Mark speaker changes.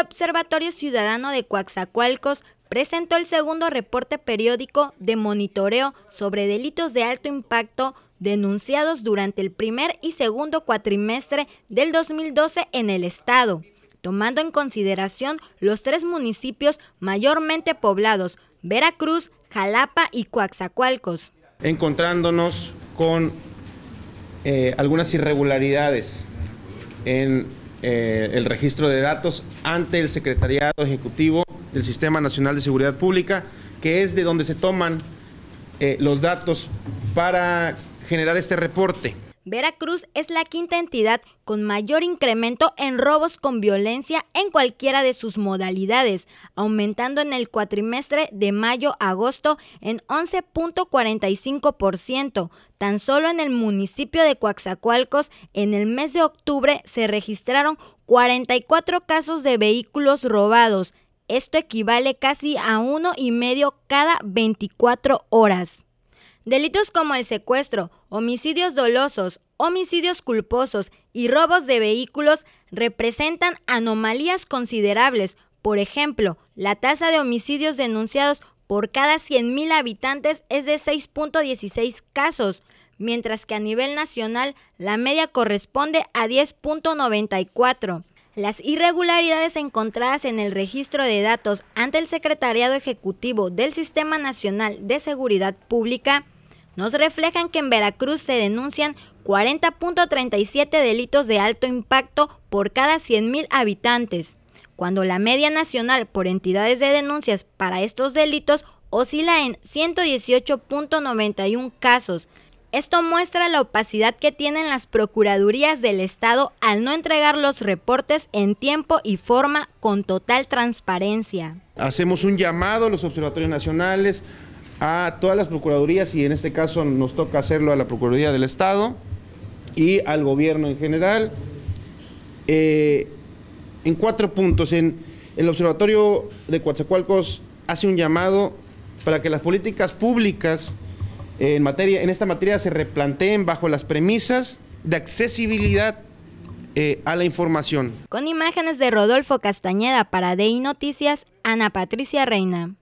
Speaker 1: Observatorio Ciudadano de Coaxacualcos presentó el segundo reporte periódico de monitoreo sobre delitos de alto impacto denunciados durante el primer y segundo cuatrimestre del 2012 en el estado, tomando en consideración los tres municipios mayormente poblados, Veracruz, Jalapa y Coaxacualcos.
Speaker 2: Encontrándonos con eh, algunas irregularidades en eh, el registro de datos ante el Secretariado Ejecutivo del Sistema Nacional de Seguridad Pública, que es de donde se toman eh, los datos para generar este reporte.
Speaker 1: Veracruz es la quinta entidad con mayor incremento en robos con violencia en cualquiera de sus modalidades, aumentando en el cuatrimestre de mayo a agosto en 11.45%. Tan solo en el municipio de Coaxacualcos, en el mes de octubre se registraron 44 casos de vehículos robados. Esto equivale casi a uno y medio cada 24 horas. Delitos como el secuestro, homicidios dolosos, homicidios culposos y robos de vehículos representan anomalías considerables. Por ejemplo, la tasa de homicidios denunciados por cada 100.000 habitantes es de 6.16 casos, mientras que a nivel nacional la media corresponde a 10.94. Las irregularidades encontradas en el registro de datos ante el Secretariado Ejecutivo del Sistema Nacional de Seguridad Pública nos reflejan que en Veracruz se denuncian 40.37 delitos de alto impacto por cada 100.000 habitantes, cuando la media nacional por entidades de denuncias para estos delitos oscila en 118.91 casos. Esto muestra la opacidad que tienen las Procuradurías del Estado al no entregar los reportes en tiempo y forma con total transparencia.
Speaker 2: Hacemos un llamado a los observatorios nacionales, a todas las procuradurías y en este caso nos toca hacerlo a la Procuraduría del Estado y al gobierno en general, eh, en cuatro puntos. En el Observatorio de Coatzacoalcos hace un llamado para que las políticas públicas en, materia, en esta materia se replanteen bajo las premisas de accesibilidad eh, a la información.
Speaker 1: Con imágenes de Rodolfo Castañeda para DI Noticias, Ana Patricia Reina.